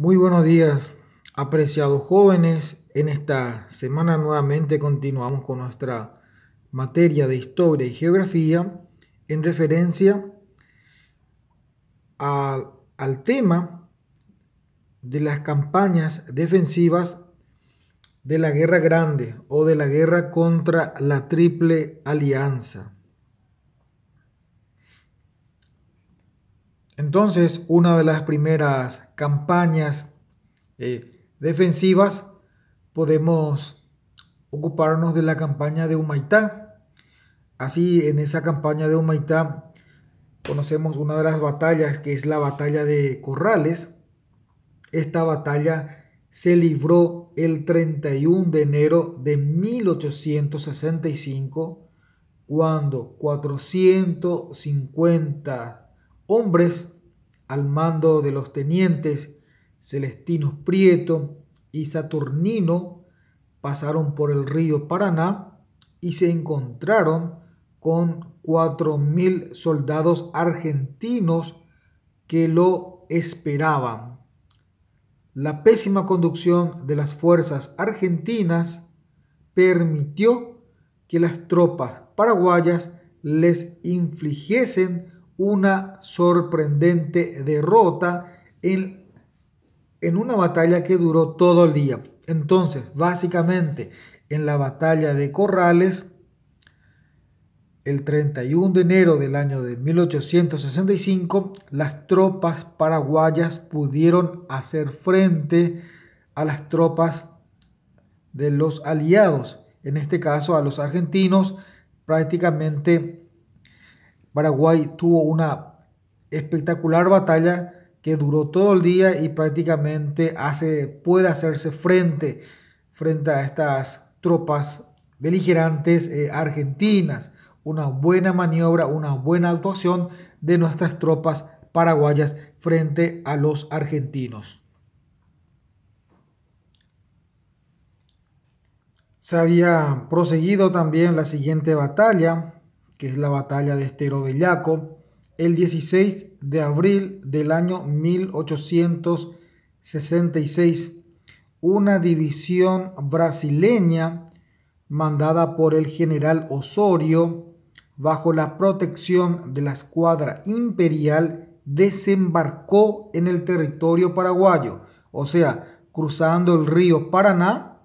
Muy buenos días, apreciados jóvenes. En esta semana nuevamente continuamos con nuestra materia de historia y geografía en referencia al tema de las campañas defensivas de la Guerra Grande o de la guerra contra la Triple Alianza. Entonces, una de las primeras campañas eh, defensivas podemos ocuparnos de la campaña de Humaitá. Así, en esa campaña de Humaitá conocemos una de las batallas que es la batalla de Corrales. Esta batalla se libró el 31 de enero de 1865 cuando 450 hombres al mando de los tenientes Celestino Prieto y Saturnino pasaron por el río Paraná y se encontraron con 4.000 soldados argentinos que lo esperaban. La pésima conducción de las fuerzas argentinas permitió que las tropas paraguayas les infligiesen una sorprendente derrota en, en una batalla que duró todo el día. Entonces, básicamente, en la batalla de Corrales, el 31 de enero del año de 1865, las tropas paraguayas pudieron hacer frente a las tropas de los aliados, en este caso a los argentinos, prácticamente Paraguay tuvo una espectacular batalla que duró todo el día y prácticamente hace, puede hacerse frente, frente a estas tropas beligerantes eh, argentinas. Una buena maniobra, una buena actuación de nuestras tropas paraguayas frente a los argentinos. Se había proseguido también la siguiente batalla, que es la batalla de Estero Bellaco, el 16 de abril del año 1866. Una división brasileña mandada por el general Osorio bajo la protección de la escuadra imperial desembarcó en el territorio paraguayo, o sea, cruzando el río Paraná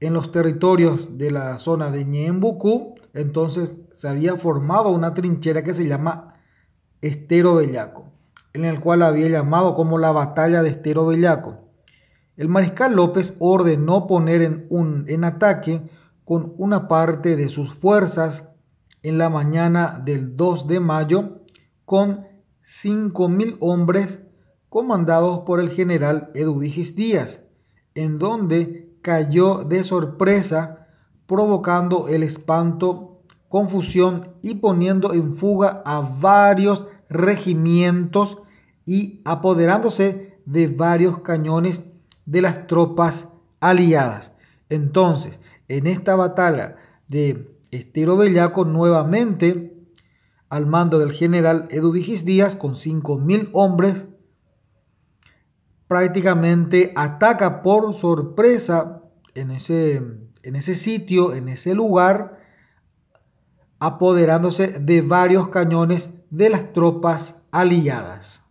en los territorios de la zona de Ñembucú, entonces se había formado una trinchera que se llama Estero Bellaco, en el cual había llamado como la batalla de Estero Bellaco. El mariscal López ordenó poner en, un, en ataque con una parte de sus fuerzas en la mañana del 2 de mayo con 5.000 hombres comandados por el general Eduviges Díaz, en donde cayó de sorpresa, provocando el espanto, confusión y poniendo en fuga a varios regimientos y apoderándose de varios cañones de las tropas aliadas. Entonces, en esta batalla de Estero Bellaco, nuevamente al mando del general Eduvigis Díaz con 5.000 hombres, prácticamente ataca por sorpresa en ese, en ese sitio, en ese lugar, apoderándose de varios cañones de las tropas aliadas.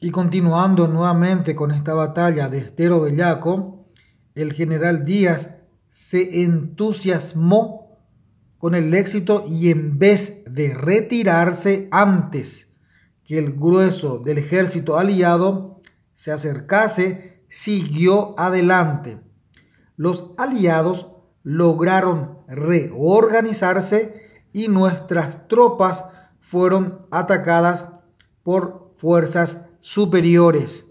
Y continuando nuevamente con esta batalla de Estero Bellaco, el general Díaz se entusiasmó con el éxito y en vez de retirarse antes que el grueso del ejército aliado se acercase, siguió adelante. Los aliados lograron reorganizarse y nuestras tropas fueron atacadas por fuerzas superiores.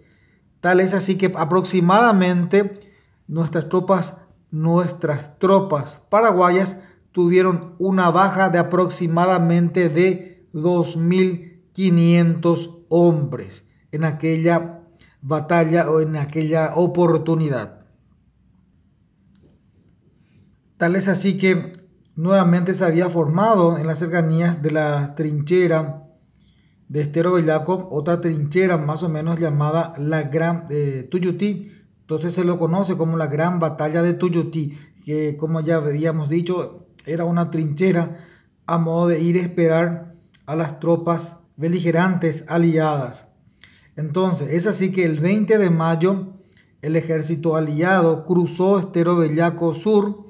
Tal es así que aproximadamente nuestras tropas, nuestras tropas paraguayas tuvieron una baja de aproximadamente de 2.000 500 hombres en aquella batalla o en aquella oportunidad. Tal es así que nuevamente se había formado en las cercanías de la trinchera de Estero Bellaco, otra trinchera más o menos llamada la Gran eh, Tuyuti Entonces se lo conoce como la Gran Batalla de Tuyuti que como ya habíamos dicho, era una trinchera a modo de ir a esperar a las tropas beligerantes aliadas. Entonces, es así que el 20 de mayo el ejército aliado cruzó Estero Bellaco Sur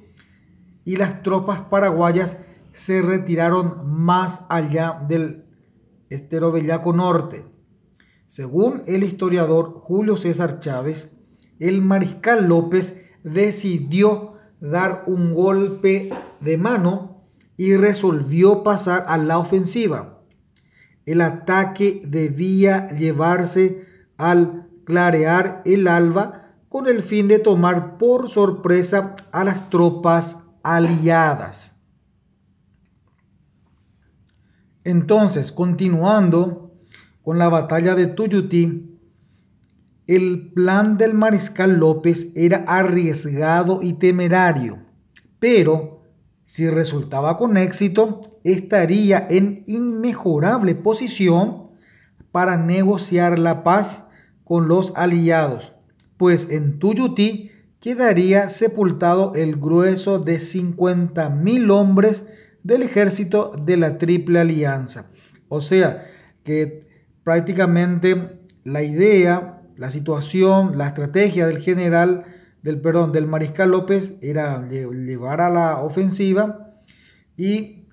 y las tropas paraguayas se retiraron más allá del Estero Bellaco Norte. Según el historiador Julio César Chávez, el mariscal López decidió dar un golpe de mano y resolvió pasar a la ofensiva. El ataque debía llevarse al clarear el alba con el fin de tomar por sorpresa a las tropas aliadas. Entonces, continuando con la batalla de Tuyutí, el plan del mariscal López era arriesgado y temerario, pero si resultaba con éxito, estaría en inmejorable posición para negociar la paz con los aliados, pues en Tuyuti quedaría sepultado el grueso de 50.000 hombres del ejército de la Triple Alianza. O sea, que prácticamente la idea, la situación, la estrategia del general del perdón, del mariscal López era llevar a la ofensiva y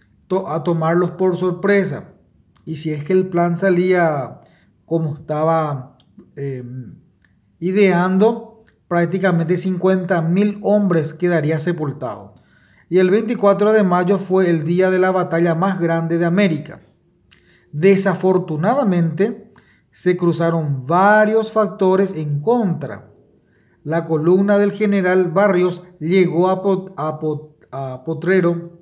a tomarlos por sorpresa. Y si es que el plan salía como estaba em, ideando, prácticamente mil hombres quedaría sepultados. Y el 24 de mayo fue el día de la batalla más grande de América. Desafortunadamente, se cruzaron varios factores en contra la columna del general Barrios llegó a, Potrero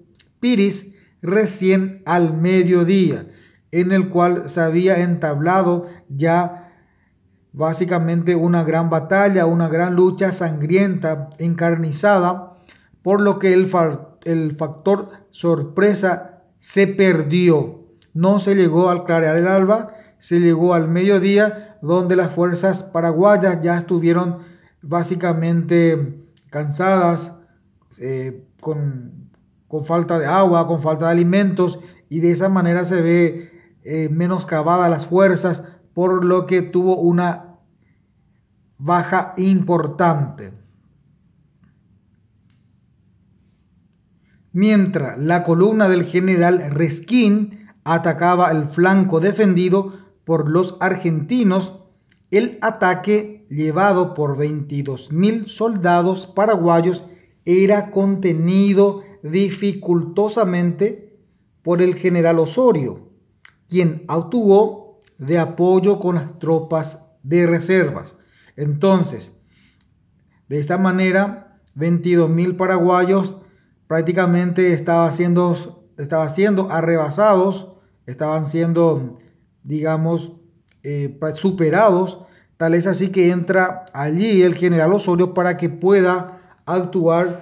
Piris recién al mediodía, en el cual se había entablado ya básicamente una gran batalla, una gran lucha sangrienta, encarnizada, por lo que el, el factor sorpresa se perdió. No se llegó al clarear el alba, se llegó al mediodía, donde las fuerzas paraguayas ya estuvieron básicamente cansadas, eh, con, falta de agua, con falta de alimentos, y de esa manera se ve eh, menos menoscabadas las fuerzas, por lo que tuvo una baja importante. Mientras la columna del general Resquín atacaba el flanco defendido por los argentinos el ataque llevado por 22.000 soldados paraguayos era contenido dificultosamente por el general Osorio, quien obtuvo de apoyo con las tropas de reservas. Entonces, de esta manera, 22.000 paraguayos prácticamente estaba estaban siendo arrebasados, estaban siendo, digamos, eh, superados. Tal es así que entra allí el general Osorio para que pueda actuar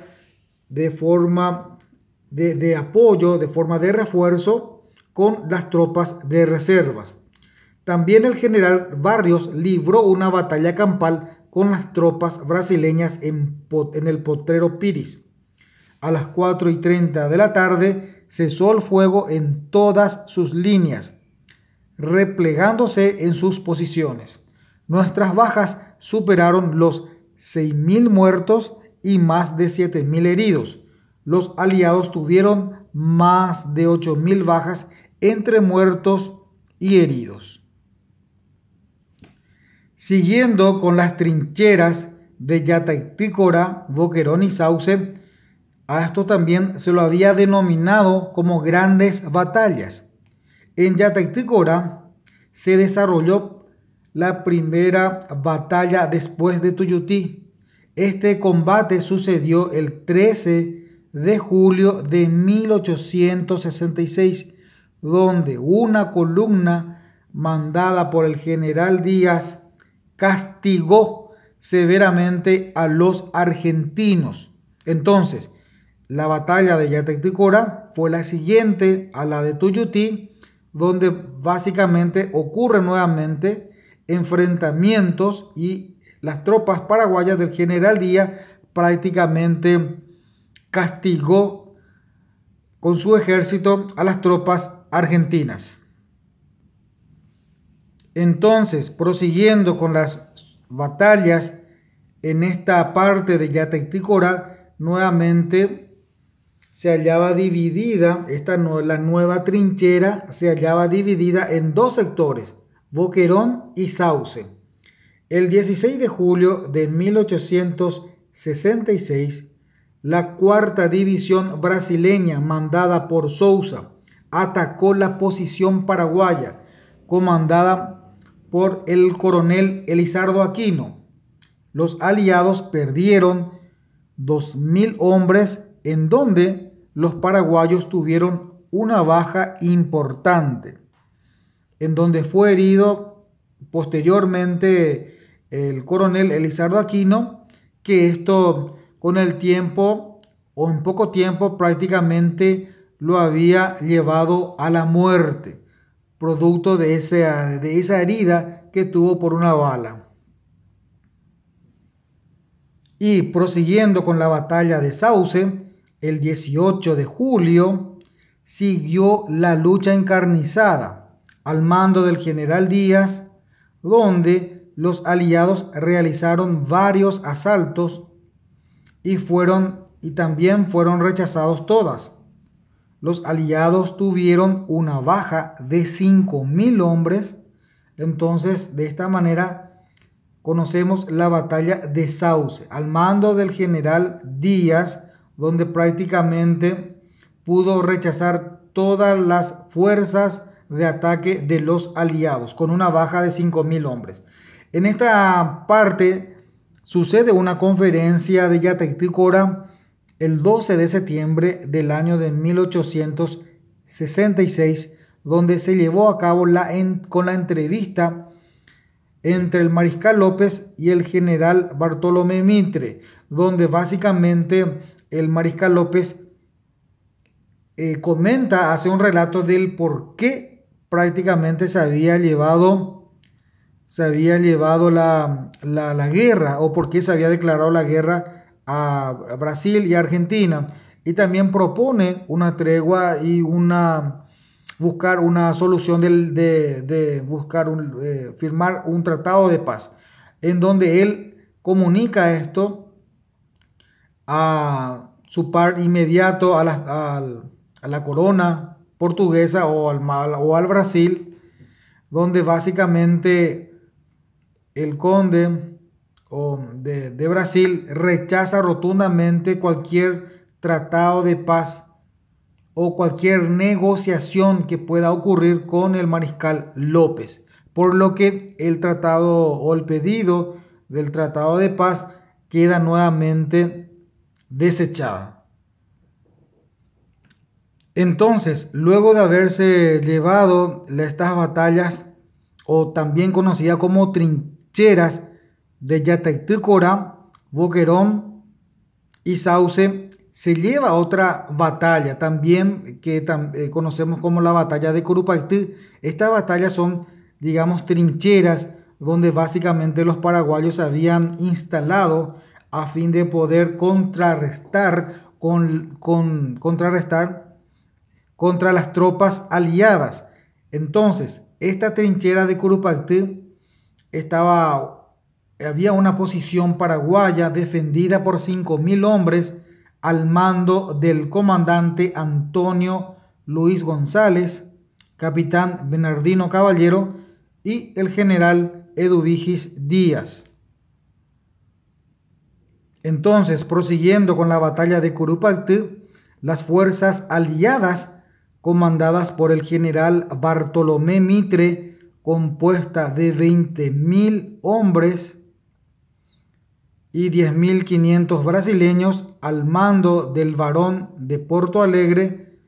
de forma de, apoyo, de forma de refuerzo con las tropas de reservas. También el general Barrios libró una batalla campal con las tropas brasileñas en, en, el potrero Piris. A las 4 y 30 de la tarde cesó el fuego en todas sus líneas replegándose en sus posiciones. Nuestras bajas superaron los 6.000 muertos y más de 7.000 heridos. Los aliados tuvieron más de 8.000 bajas entre muertos y heridos. Siguiendo con las trincheras de Yataitícora, Boquerón y Sauce, a esto también se lo había denominado como grandes batallas. En Yatacticora se desarrolló la primera batalla después de Tuyutí. Este combate sucedió el 13 de julio de 1866, donde una columna mandada por el general Díaz castigó severamente a los argentinos. Entonces, la batalla de Yatecticora fue la siguiente a la de Tuyutí donde básicamente ocurren nuevamente enfrentamientos y las tropas paraguayas del general Díaz prácticamente castigó con su ejército a las tropas argentinas. Entonces, prosiguiendo con las batallas en esta parte de Yataicticora, nuevamente se hallaba dividida, esta la nueva trinchera se hallaba dividida en dos sectores, Boquerón y Sauce. El 16 de julio de 1866, la cuarta división brasileña mandada por Sousa atacó la posición paraguaya comandada por el coronel Elizardo Aquino. Los aliados perdieron 2.000 hombres en donde los paraguayos tuvieron una baja importante, en donde fue herido posteriormente el coronel Elizardo Aquino, que esto con el tiempo o en poco tiempo prácticamente lo había llevado a la muerte, producto de esa, de esa herida que tuvo por una bala. Y prosiguiendo con la batalla de Sauce, el 18 de julio, siguió la lucha encarnizada al mando del general Díaz, donde los aliados realizaron varios asaltos y fueron y también fueron rechazados todas. Los aliados tuvieron una baja de 5000 hombres. Entonces, de esta manera conocemos la batalla de Sauce al mando del general Díaz donde prácticamente pudo rechazar todas las fuerzas de ataque de los aliados, con una baja de 5.000 hombres. En esta parte sucede una conferencia de yatecticora el 12 de septiembre del año de 1866, donde se llevó a cabo la con la entrevista entre el mariscal López y el general Bartolomé Mitre, donde básicamente el mariscal López eh, comenta, hace un relato del por qué prácticamente se había llevado, se había llevado la, guerra o por qué se había declarado la guerra a Brasil y Argentina. Y también propone una tregua y una buscar una solución de, buscar eh, firmar un tratado de paz, en donde él comunica esto a su par inmediato a la, corona portuguesa o al, o al Brasil, donde básicamente el conde de, de Brasil rechaza rotundamente cualquier tratado de paz o cualquier negociación que pueda ocurrir con el mariscal López. Por lo que el tratado o el pedido del tratado de paz queda nuevamente desechada. Entonces, luego de haberse llevado estas batallas, o también conocida como trincheras de Yatactícora, Boquerón y Sauce, se lleva otra batalla también que eh, conocemos como la batalla de Corupaití. Estas batallas son, digamos, trincheras donde básicamente los paraguayos habían instalado a fin de poder contrarrestar, con, contrarrestar contra las tropas aliadas. Entonces, esta trinchera de Curupacte estaba, había una posición paraguaya defendida por 5.000 hombres al mando del comandante Antonio Luis González, capitán Bernardino Caballero y el general Eduvigis Díaz. Entonces, prosiguiendo con la batalla de Curupactú, las fuerzas aliadas comandadas por el general Bartolomé Mitre, compuesta de 20.000 hombres y 10.500 brasileños al mando del varón de Porto Alegre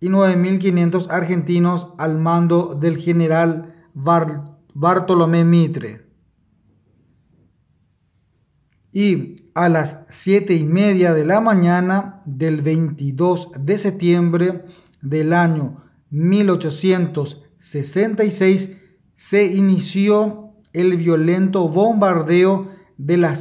y 9.500 argentinos al mando del general Bartolomé Mitre. Y a las 7 y media de la mañana del 22 de septiembre del año 1866 se inició el violento bombardeo de las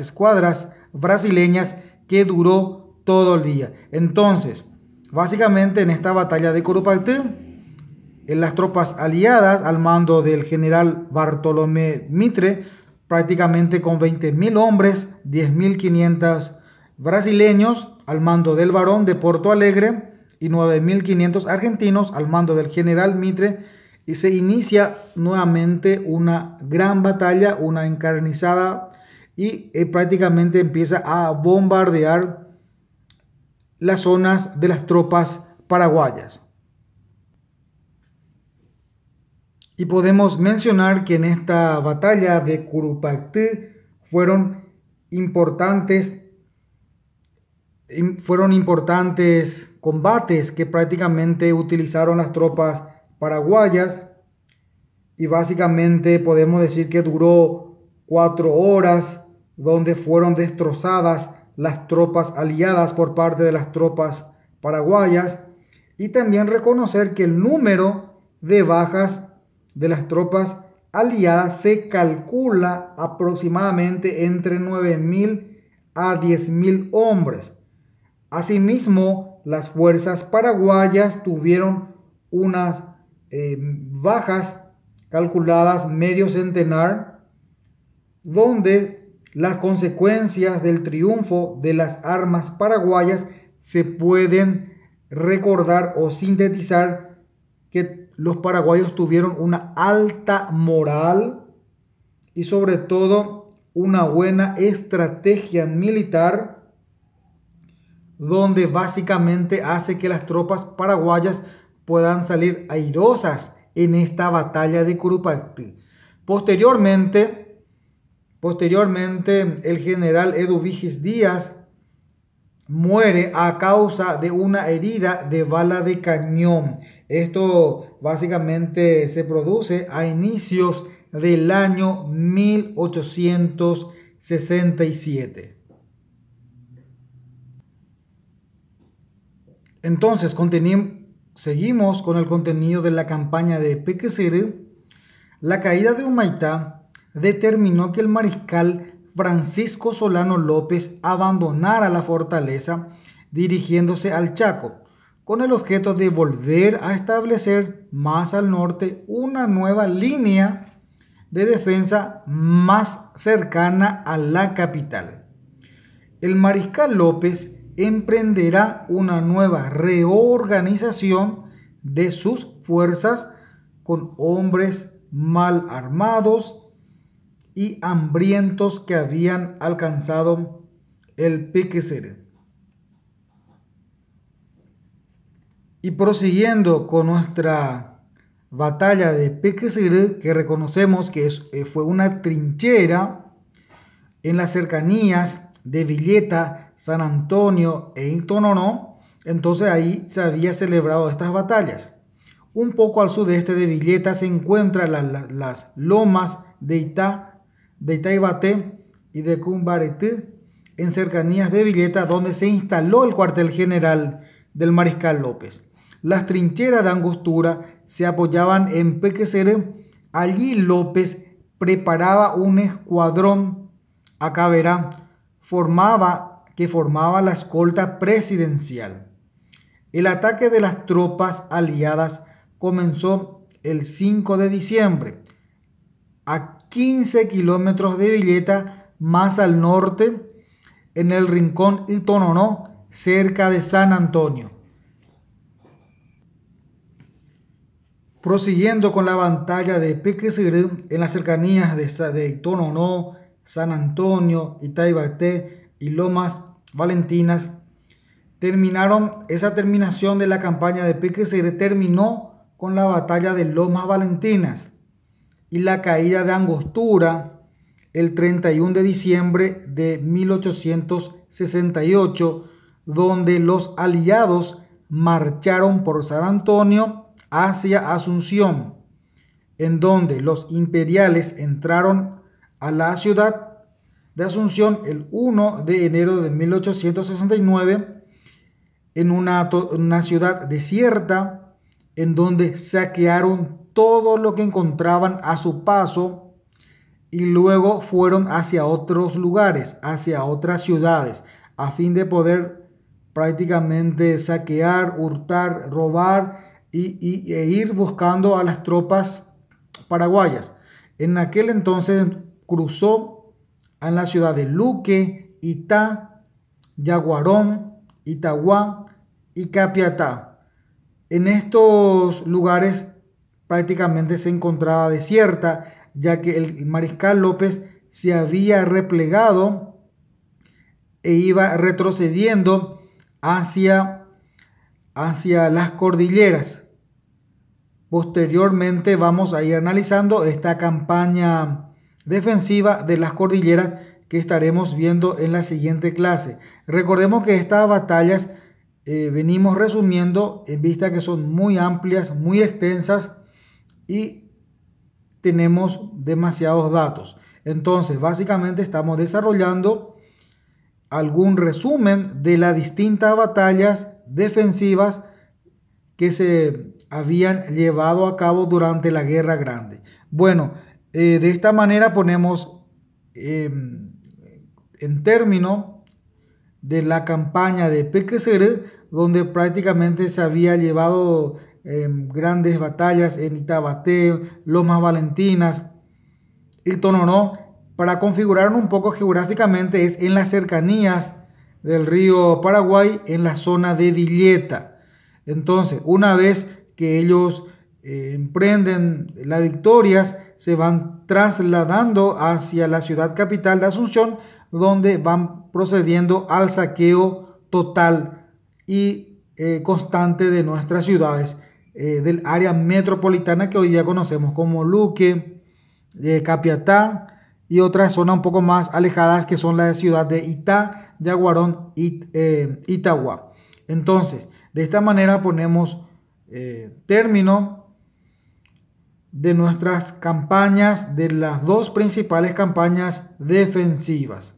escuadras brasileñas que duró todo el día. Entonces, básicamente en esta batalla de Corupaté, en las tropas aliadas al mando del general Bartolomé Mitre prácticamente con 20.000 hombres, 10.500 brasileños al mando del varón de Porto Alegre y 9.500 argentinos al mando del general Mitre y se inicia nuevamente una gran batalla, una encarnizada y eh, prácticamente empieza a bombardear las zonas de las tropas paraguayas. Y podemos mencionar que en esta batalla de Curupactí fueron importantes fueron importantes combates que prácticamente utilizaron las tropas paraguayas y básicamente podemos decir que duró cuatro horas donde fueron destrozadas las tropas aliadas por parte de las tropas paraguayas y también reconocer que el número de bajas de las tropas aliadas se calcula aproximadamente entre 9.000 a 10.000 hombres. Asimismo, las fuerzas paraguayas tuvieron unas eh, bajas calculadas medio centenar, donde las consecuencias del triunfo de las armas paraguayas se pueden recordar o sintetizar que los paraguayos tuvieron una alta moral y sobre todo una buena estrategia militar donde básicamente hace que las tropas paraguayas puedan salir airosas en esta batalla de Curupaytí. Posteriormente, posteriormente el general Vigis Díaz muere a causa de una herida de bala de cañón esto básicamente se produce a inicios del año 1867. Entonces, seguimos con el contenido de la campaña de Pequecere. La caída de Humaitá determinó que el mariscal Francisco Solano López abandonara la fortaleza dirigiéndose al Chaco con el objeto de volver a establecer más al norte una nueva línea de defensa más cercana a la capital. El mariscal López emprenderá una nueva reorganización de sus fuerzas con hombres mal armados y hambrientos que habían alcanzado el piquecere. Y prosiguiendo con nuestra batalla de Pequesir, que reconocemos que eh, fue una trinchera en las cercanías de Villeta, San Antonio e Intonono, entonces ahí se habían celebrado estas batallas. Un poco al sudeste de Villeta se encuentran las lomas de, Itá, de Itaibaté y de Cumbarete, en cercanías de Villeta, donde se instaló el cuartel general del mariscal López. Las trincheras de Angostura se apoyaban en Pequecer. Allí López preparaba un escuadrón, a cabera, formaba, que formaba la escolta presidencial. El ataque de las tropas aliadas comenzó el 5 de diciembre a 15 kilómetros de Villeta, más al norte, en el rincón Itononó, cerca de San Antonio. Prosiguiendo con la batalla de Segre en las cercanías de, Tononó, San Antonio, Itaibaté y Lomas Valentinas, terminaron esa terminación de la campaña de Segre, terminó con la batalla de Lomas Valentinas y la caída de Angostura el 31 de diciembre de 1868, donde los aliados marcharon por San Antonio hacia Asunción, en donde los imperiales entraron a la ciudad de Asunción el 1 de enero de 1869 en una, una ciudad desierta en donde saquearon todo lo que encontraban a su paso y luego fueron hacia otros lugares, hacia otras ciudades, a fin de poder prácticamente saquear, hurtar, robar y, e ir buscando a las tropas paraguayas. En aquel entonces cruzó a la ciudad de Luque, Itá, Yaguarón, Itaguá y Capiatá. En estos lugares prácticamente se encontraba desierta, ya que el mariscal López se había replegado e iba retrocediendo hacia hacia las cordilleras. Posteriormente vamos a ir analizando esta campaña defensiva de las cordilleras que estaremos viendo en la siguiente clase. Recordemos que estas batallas eh, venimos resumiendo en vista que son muy amplias, muy extensas y tenemos demasiados datos. Entonces, básicamente estamos desarrollando algún resumen de las distintas batallas defensivas que se habían llevado a cabo durante la Guerra Grande. Bueno, eh, de esta manera ponemos em, en término de la campaña de Pequecer, donde prácticamente se había llevado em, grandes batallas en Itabate, Lomas Valentinas y Tonoró. Para configurar un poco geográficamente es en las cercanías del río Paraguay en la zona de Villeta. Entonces, una vez que ellos eh, emprenden las victorias, se van trasladando hacia la ciudad capital de Asunción, donde van procediendo al saqueo total y eh, constante de nuestras ciudades, eh, del área metropolitana que hoy día conocemos como Luque, Capiatá, y otras zonas un poco más alejadas que son la ciudad de Itá, Yaguarón y It, eh, Itagua. Entonces, de esta manera ponemos eh, término de nuestras campañas, de las dos principales campañas defensivas.